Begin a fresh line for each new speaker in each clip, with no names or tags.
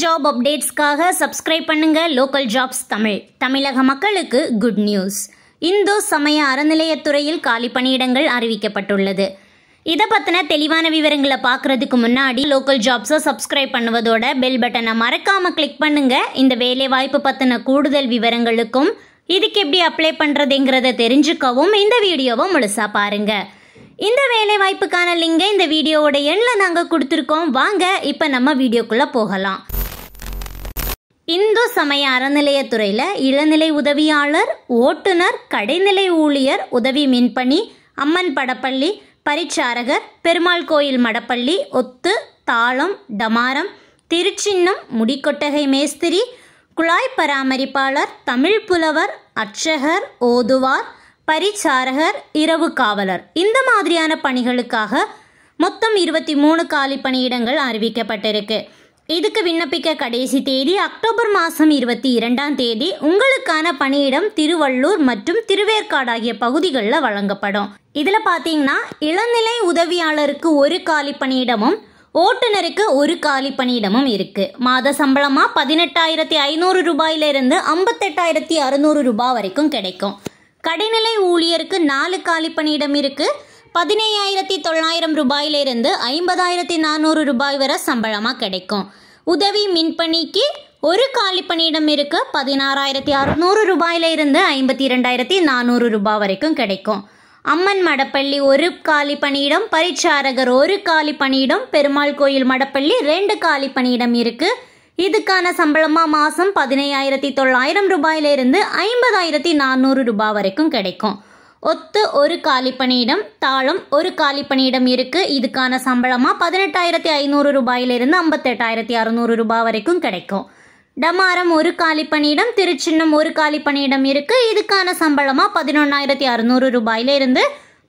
job அப்டேட்ஸ்க்காக subscribe பண்ணுங்க local jobs Tamil தமிழக மக்களுக்கு குட் நியூஸ் இந்து சமய அறநிலையத்துறையில் காலி பணியிடங்கள் அறிவிக்கப்பட்டுள்ளது இதை பற்றின தெளிவான விவரங்களை பார்க்குறதுக்கு முன்னாடி லோக்கல் ஜாப்ஸை சப்ஸ்கிரைப் பண்ணுவதோட பெல் பட்டனை மறக்காமல் கிளிக் பண்ணுங்கள் இந்த வேலை வாய்ப்பு பற்றின கூடுதல் விவரங்களுக்கும் இதுக்கு எப்படி அப்ளை பண்ணுறதுங்கிறத தெரிஞ்சுக்கவும் இந்த வீடியோவை முழுசாக பாருங்கள் இந்த வேலை வாய்ப்புக்கான லிங்கை இந்த வீடியோவோட எண்ணில் நாங்கள் கொடுத்துருக்கோம் வாங்க இப்போ நம்ம வீடியோக்குள்ளே போகலாம் இந்து சமய அறநிலையத்துறையில் இளநிலை உதவியாளர் ஓட்டுநர் கடைநிலை ஊழியர் உதவி மின்பணி அம்மன் படப்பள்ளி பரிச்சாரகர் பெருமாள் கோயில் மடப்பள்ளி ஒத்து தாளம் டமாரம் திருச்சின்னம் முடிக்கொட்டகை மேஸ்திரி குழாய் பராமரிப்பாளர் தமிழ் புலவர் அர்ச்சகர் ஓதுவார் பரிச்சாரகர் இரவு காவலர் இந்த மாதிரியான பணிகளுக்காக மொத்தம் இருபத்தி மூணு காலி பணியிடங்கள் அறிவிக்கப்பட்டிருக்கு இதுக்கு விண்ணப்பிக்க கடைசி தேதி அக்டோபர் மாதம் இருபத்தி இரண்டாம் தேதி உங்களுக்கான பணியிடம் திருவள்ளூர் மற்றும் திருவேற்காடு ஆகிய பகுதிகளில் வழங்கப்படும் இதில் பார்த்தீங்கன்னா இளநிலை உதவியாளருக்கு ஒரு காலி பணியிடமும் ஓட்டுநருக்கு ஒரு காலி பணியிடமும் இருக்கு மாத சம்பளமா பதினெட்டாயிரத்தி ஐநூறு ரூபாயிலிருந்து ஐம்பத்தெட்டாயிரத்தி அறுநூறு ரூபாய் வரைக்கும் கிடைக்கும் கடைநிலை ஊழியருக்கு நாலு காலி பணியிடம் இருக்குது பதினையாயிரத்தி தொள்ளாயிரம் ரூபாயிலிருந்து ஐம்பதாயிரத்தி நானூறு ரூபாய் வரை சம்பளமாக கிடைக்கும் உதவி மின்பணிக்கு ஒரு காலி பணியிடம் பதினாறாயிரத்தி அறுநூறு ரூபாயிலிருந்து ஐம்பத்தி இரண்டாயிரத்தி நானூறு ரூபாய் வரைக்கும் கிடைக்கும் அம்மன் மடப்பள்ளி ஒரு காலி பணியிடம் பரிச்சாரகர் ஒரு காலி பணியிடம் பெருமாள் கோயில் மடப்பள்ளி ரெண்டு காலி பணியிடம் இருக்கு இதுக்கான சம்பளமாக மாதம் பதினையாயிரத்தி தொள்ளாயிரம் ரூபாயிலிருந்து ஐம்பதாயிரத்தி நானூறு ரூபாய் வரைக்கும் கிடைக்கும் ஒத்து ஒரு காலி பணியிடம் ஒரு காலி பணியிடம் இருக்குது இதுக்கான சம்பளமா பதினெட்டாயிரத்தி ஐநூறு ரூபாயிலிருந்து ஐம்பத்தெட்டாயிரத்தி அறநூறு ரூபாய் வரைக்கும் கிடைக்கும் டமாரம் ஒரு காலி பணியிடம் திருச்சின்னம் ஒரு காலி பணியிடம் இருக்குது இதுக்கான சம்பளமாக பதினொன்றாயிரத்தி அறநூறு ரூபாயிலிருந்து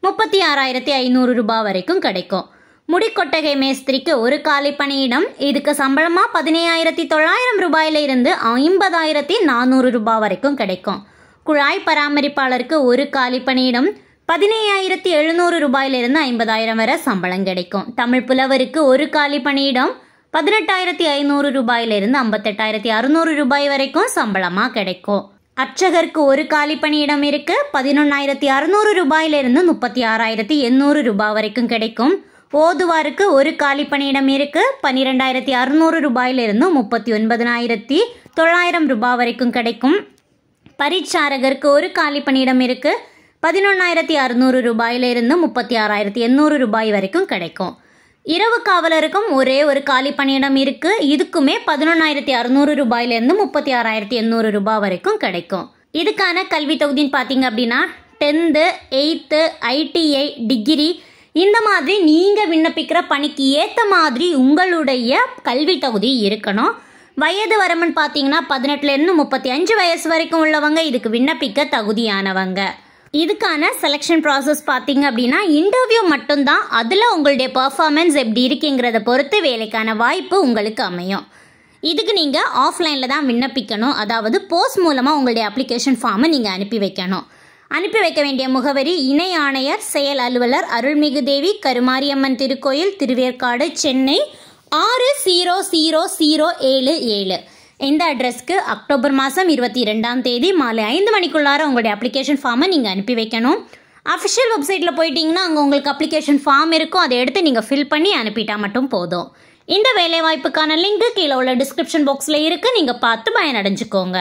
முப்பத்தி ஆறாயிரத்தி ஐநூறு ரூபாய் வரைக்கும் கிடைக்கும் முடிக்கொட்டகை மேஸ்திரிக்கு ஒரு காலி பணியிடம் இதுக்கு சம்பளமாக பதினேழாயிரத்தி தொள்ளாயிரம் ரூபாயிலிருந்து ஐம்பதாயிரத்தி நானூறு ரூபாய் வரைக்கும் கிடைக்கும் குழாய் பராமரிப்பாளருக்கு ஒரு காலி பணியிடம் பதினையாயிரத்தி எழுநூறு ரூபாயிலிருந்து ஐம்பதாயிரம் வரை சம்பளம் கிடைக்கும் தமிழ் புலவருக்கு ஒரு காலி பணியிடம் பதினெட்டாயிரத்தி ஐநூறு ரூபாயிலிருந்து ஐம்பத்தெட்டாயிரத்தி அறுநூறு ரூபாய் வரைக்கும் சம்பளமாக கிடைக்கும் அர்ச்சகருக்கு ஒரு காலி பணியிடம் இருக்கு பதினொன்னாயிரத்தி அறுநூறு ரூபாயிலிருந்து முப்பத்தி ஆறாயிரத்தி எண்ணூறு ரூபாய் வரைக்கும் கிடைக்கும் ஓதுவாருக்கு ஒரு காலி பணியிடம் இருக்கு பன்னிரெண்டாயிரத்தி அறுநூறு ரூபாயிலிருந்து முப்பத்தி ஒன்பதனாயிரத்தி தொள்ளாயிரம் ரூபாய் வரைக்கும் கிடைக்கும் பரிச்சாரகருக்கு ஒரு காலி பணியிடம் இருக்குது பதினொன்னாயிரத்தி அறுநூறு இருந்து முப்பத்தி ஆறாயிரத்தி எண்ணூறு ரூபாய் வரைக்கும் கிடைக்கும் இரவு காவலருக்கும் ஒரே ஒரு காலி பணியிடம் இருக்குது இதுக்குமே பதினொன்னாயிரத்தி அறுநூறு இருந்து முப்பத்தி ஆறாயிரத்தி எண்ணூறு ரூபாய் வரைக்கும் கிடைக்கும் இதுக்கான கல்வி தொகுதின்னு பார்த்தீங்க அப்படின்னா டென்த்து எயித்து ஐடிஐ டிகிரி இந்த மாதிரி நீங்கள் விண்ணப்பிக்கிற பணிக்கு ஏற்ற மாதிரி உங்களுடைய கல்வி தகுதி இருக்கணும் வயது வரம்புன்னு பார்த்தீங்கன்னா பதினெட்டுலேருந்து முப்பத்தி அஞ்சு வயசு வரைக்கும் உள்ளவங்க இதுக்கு விண்ணப்பிக்க தகுதியானவங்க இதுக்கான செலெக்ஷன் ப்ராசஸ் பார்த்தீங்க அப்படின்னா இன்டர்வியூ மட்டும்தான் அதில் உங்களுடைய பர்ஃபார்மன்ஸ் எப்படி இருக்குங்கிறத பொறுத்து வேலைக்கான வாய்ப்பு உங்களுக்கு அமையும் இதுக்கு நீங்கள் ஆஃப்லைனில் தான் விண்ணப்பிக்கணும் அதாவது போஸ்ட் மூலமாக உங்களுடைய அப்ளிகேஷன் ஃபார்மை நீங்கள் அனுப்பி வைக்கணும் அனுப்பி வைக்க வேண்டிய முகவரி இணை ஆணையர் செயல் அலுவலர் அருள்மிகு தேவி கருமாரியம்மன் திருக்கோயில் திருவேற்காடு சென்னை ஆறு ஜீரோ ஜீரோ ஜீரோ ஏழு ஏழு இந்த அட்ரஸ்க்கு அக்டோபர் மாதம் இருபத்தி ரெண்டாம் தேதி மாலை ஐந்து மணிக்குள்ளார உங்களுடைய அப்ளிகேஷன் ஃபார்மை நீங்கள் அனுப்பி வைக்கணும் அஃபிஷியல் வெப்சைட்டில் போயிட்டீங்கன்னா அங்கே உங்களுக்கு அப்ளிகேஷன் ஃபார்ம் இருக்கும் அதை எடுத்து நீங்கள் ஃபில் பண்ணி அனுப்பிட்டால் மட்டும் போதும் இந்த வேலைவாய்ப்புக்கான லிங்க் கீழே உள்ள டிஸ்கிரிப்ஷன் பாக்ஸில் இருக்குது நீங்கள் பார்த்து பயனடைஞ்சுக்கோங்க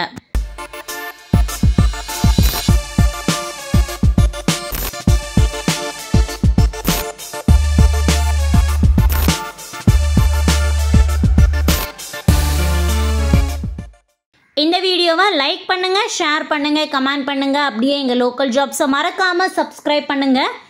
இந்த வீடியோவை லைக் பண்ணுங்கள் ஷேர் பண்ணுங்கள் கமெண்ட் பண்ணுங்கள் அப்படியே எங்கள் லோக்கல் ஜாப்ஸை மறக்காமல் சப்ஸ்கிரைப் பண்ணுங்கள்